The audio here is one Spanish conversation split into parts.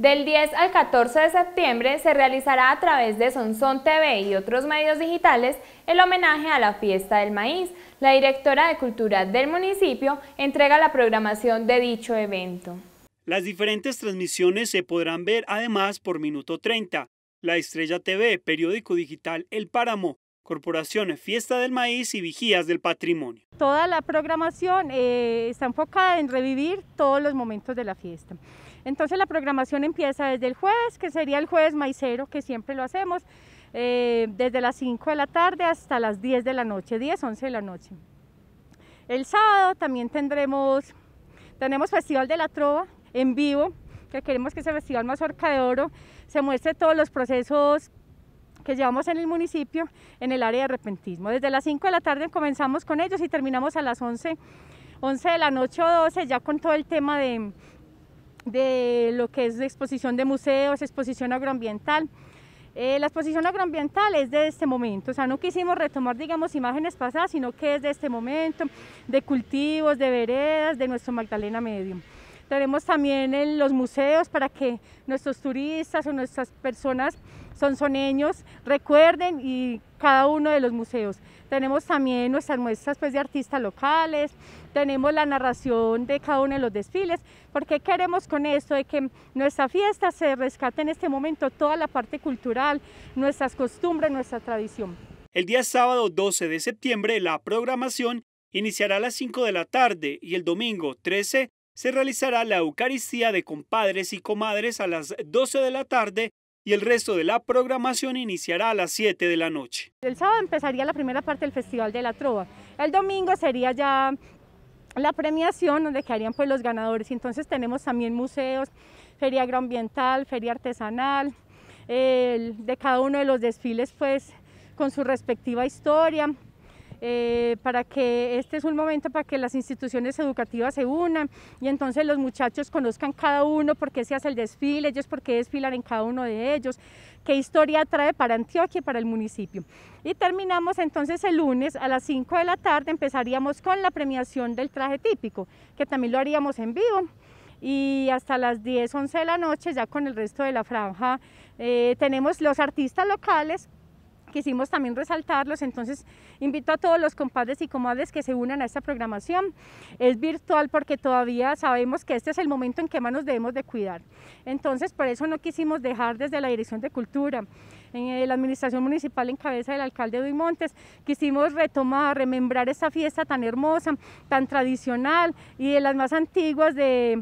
Del 10 al 14 de septiembre se realizará a través de Sonsón TV y otros medios digitales el homenaje a la Fiesta del Maíz. La directora de Cultura del municipio entrega la programación de dicho evento. Las diferentes transmisiones se podrán ver además por Minuto 30, La Estrella TV, Periódico Digital El Páramo, Corporaciones Fiesta del Maíz y Vigías del Patrimonio. Toda la programación eh, está enfocada en revivir todos los momentos de la fiesta. Entonces la programación empieza desde el jueves, que sería el jueves maicero, que siempre lo hacemos, eh, desde las 5 de la tarde hasta las 10 de la noche, 10, 11 de la noche. El sábado también tendremos, tenemos Festival de la Trova en vivo, que queremos que ese Festival Mazorca de Oro se muestre todos los procesos que llevamos en el municipio en el área de repentismo. Desde las 5 de la tarde comenzamos con ellos y terminamos a las 11, 11 de la noche o 12 ya con todo el tema de, de lo que es exposición de museos, exposición agroambiental. Eh, la exposición agroambiental es de este momento, o sea, no quisimos retomar, digamos, imágenes pasadas, sino que es de este momento, de cultivos, de veredas, de nuestro Magdalena Medio. Tenemos también en los museos para que nuestros turistas o nuestras personas sonsoneños recuerden y cada uno de los museos. Tenemos también nuestras muestras pues, de artistas locales, tenemos la narración de cada uno de los desfiles, porque queremos con esto de que nuestra fiesta se rescate en este momento toda la parte cultural, nuestras costumbres, nuestra tradición. El día sábado 12 de septiembre la programación iniciará a las 5 de la tarde y el domingo 13 se realizará la Eucaristía de compadres y comadres a las 12 de la tarde y el resto de la programación iniciará a las 7 de la noche. El sábado empezaría la primera parte del Festival de la Trova. El domingo sería ya la premiación donde quedarían pues los ganadores. Entonces tenemos también museos, feria agroambiental, feria artesanal, de cada uno de los desfiles pues con su respectiva historia. Eh, para que este es un momento para que las instituciones educativas se unan y entonces los muchachos conozcan cada uno por qué se hace el desfile, ellos por qué desfilan en cada uno de ellos, qué historia trae para Antioquia y para el municipio. Y terminamos entonces el lunes a las 5 de la tarde, empezaríamos con la premiación del traje típico, que también lo haríamos en vivo y hasta las 10, 11 de la noche ya con el resto de la franja. Eh, tenemos los artistas locales quisimos también resaltarlos, entonces invito a todos los compadres y comadres que se unan a esta programación. Es virtual porque todavía sabemos que este es el momento en que más nos debemos de cuidar. Entonces, por eso no quisimos dejar desde la Dirección de Cultura, en eh, la Administración Municipal en cabeza del alcalde Duy Montes, quisimos retomar, remembrar esta fiesta tan hermosa, tan tradicional y de las más antiguas de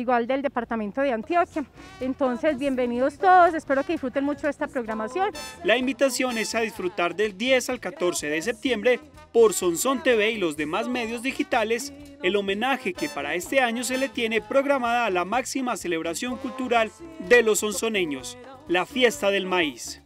igual del departamento de Antioquia. Entonces, bienvenidos todos, espero que disfruten mucho esta programación. La invitación es a disfrutar del 10 al 14 de septiembre por Sonson TV y los demás medios digitales el homenaje que para este año se le tiene programada a la máxima celebración cultural de los sonsoneños, la fiesta del maíz.